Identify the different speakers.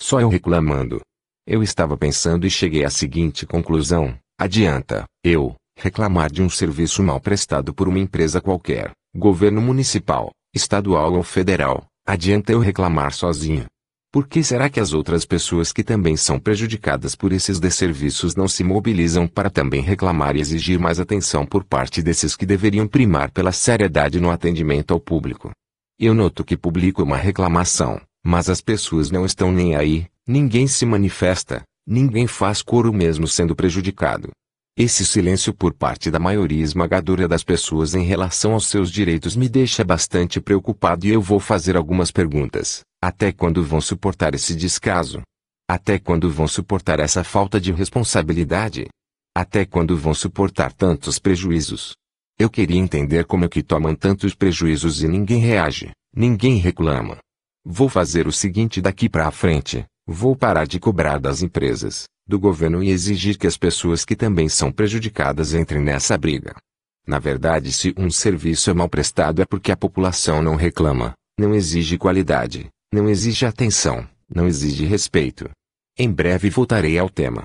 Speaker 1: Só eu reclamando. Eu estava pensando e cheguei à seguinte conclusão: adianta, eu, reclamar de um serviço mal prestado por uma empresa qualquer, governo municipal, estadual ou federal, adianta eu reclamar sozinho. Por que será que as outras pessoas que também são prejudicadas por esses desserviços não se mobilizam para também reclamar e exigir mais atenção por parte desses que deveriam primar pela seriedade no atendimento ao público? Eu noto que publico uma reclamação, mas as pessoas não estão nem aí, ninguém se manifesta, ninguém faz coro mesmo sendo prejudicado. Esse silêncio por parte da maioria esmagadora das pessoas em relação aos seus direitos me deixa bastante preocupado e eu vou fazer algumas perguntas. Até quando vão suportar esse descaso? Até quando vão suportar essa falta de responsabilidade? Até quando vão suportar tantos prejuízos? Eu queria entender como é que tomam tantos prejuízos e ninguém reage, ninguém reclama. Vou fazer o seguinte daqui para a frente. Vou parar de cobrar das empresas, do governo e exigir que as pessoas que também são prejudicadas entrem nessa briga. Na verdade, se um serviço é mal prestado é porque a população não reclama, não exige qualidade, não exige atenção, não exige respeito. Em breve voltarei ao tema.